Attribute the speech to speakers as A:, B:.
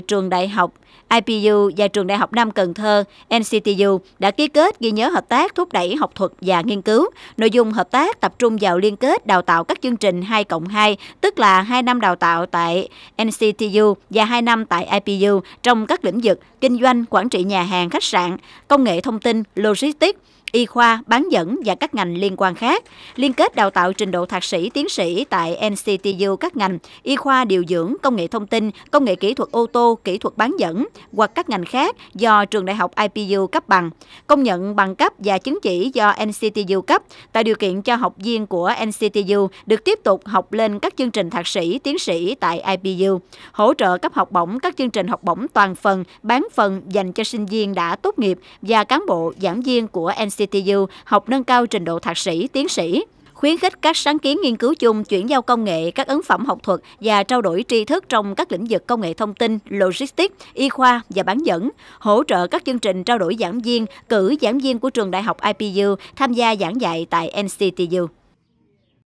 A: trường đại học IPU và trường đại học Nam Cần Thơ NCTU đã ký kết ghi nhớ hợp tác thúc đẩy học thuật và nghiên cứu. Nội dung hợp tác tập trung vào liên kết đào tạo các chương trình 2 cộng 2, tức là 2 năm đào tạo tại NCTU và 2 năm tại IPU trong các lĩnh vực kinh doanh, quản trị nhà hàng, khách sạn, công nghệ thông tin, logistics, y khoa, bán dẫn và các ngành liên quan khác, liên kết đào tạo trình độ thạc sĩ, tiến sĩ tại NCTU các ngành y khoa điều dưỡng, công nghệ thông tin, công nghệ kỹ thuật ô tô, kỹ thuật bán dẫn hoặc các ngành khác do trường đại học IPU cấp bằng, công nhận bằng cấp và chứng chỉ do NCTU cấp, tạo điều kiện cho học viên của NCTU được tiếp tục học lên các chương trình thạc sĩ, tiến sĩ tại IPU, hỗ trợ cấp học bổng các chương trình học bổng toàn phần, bán phần dành cho sinh viên đã tốt nghiệp và cán bộ giảng viên của NCTU CTU học nâng cao trình độ thạc sĩ, tiến sĩ khuyến khích các sáng kiến nghiên cứu chung chuyển giao công nghệ, các ấn phẩm học thuật và trao đổi tri thức trong các lĩnh vực công nghệ thông tin, logistics, y khoa và bán dẫn, hỗ trợ các chương trình trao đổi giảng viên, cử giảng viên của trường đại học IPU tham gia giảng dạy tại NCTU.